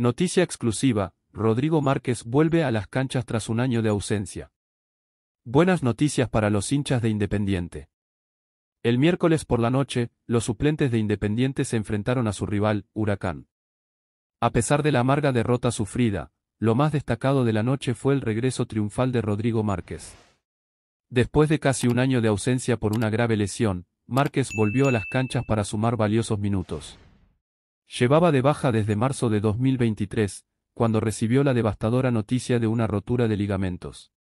Noticia exclusiva, Rodrigo Márquez vuelve a las canchas tras un año de ausencia. Buenas noticias para los hinchas de Independiente. El miércoles por la noche, los suplentes de Independiente se enfrentaron a su rival, Huracán. A pesar de la amarga derrota sufrida, lo más destacado de la noche fue el regreso triunfal de Rodrigo Márquez. Después de casi un año de ausencia por una grave lesión, Márquez volvió a las canchas para sumar valiosos minutos. Llevaba de baja desde marzo de 2023, cuando recibió la devastadora noticia de una rotura de ligamentos.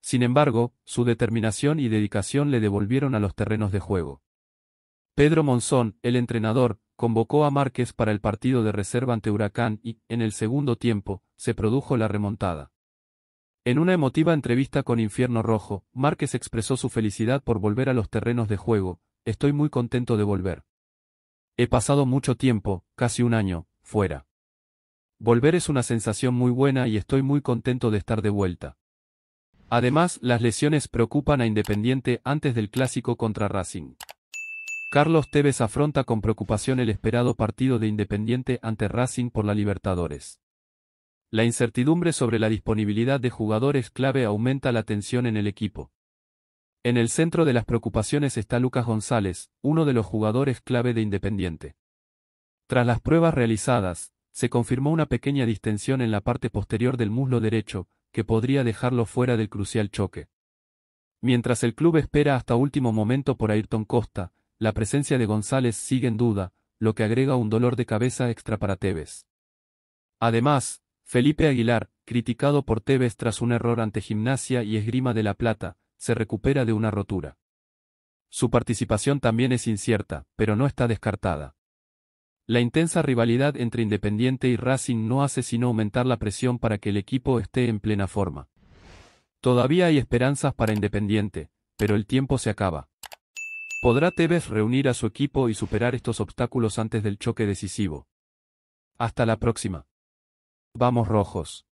Sin embargo, su determinación y dedicación le devolvieron a los terrenos de juego. Pedro Monzón, el entrenador, convocó a Márquez para el partido de reserva ante Huracán y, en el segundo tiempo, se produjo la remontada. En una emotiva entrevista con Infierno Rojo, Márquez expresó su felicidad por volver a los terrenos de juego, estoy muy contento de volver. He pasado mucho tiempo, casi un año, fuera. Volver es una sensación muy buena y estoy muy contento de estar de vuelta. Además, las lesiones preocupan a Independiente antes del clásico contra Racing. Carlos Tevez afronta con preocupación el esperado partido de Independiente ante Racing por la Libertadores. La incertidumbre sobre la disponibilidad de jugadores clave aumenta la tensión en el equipo. En el centro de las preocupaciones está Lucas González, uno de los jugadores clave de Independiente. Tras las pruebas realizadas, se confirmó una pequeña distensión en la parte posterior del muslo derecho, que podría dejarlo fuera del crucial choque. Mientras el club espera hasta último momento por Ayrton Costa, la presencia de González sigue en duda, lo que agrega un dolor de cabeza extra para Tevez. Además, Felipe Aguilar, criticado por Tevez tras un error ante Gimnasia y Esgrima de la Plata, se recupera de una rotura. Su participación también es incierta, pero no está descartada. La intensa rivalidad entre Independiente y Racing no hace sino aumentar la presión para que el equipo esté en plena forma. Todavía hay esperanzas para Independiente, pero el tiempo se acaba. ¿Podrá Tevez reunir a su equipo y superar estos obstáculos antes del choque decisivo? Hasta la próxima. Vamos rojos.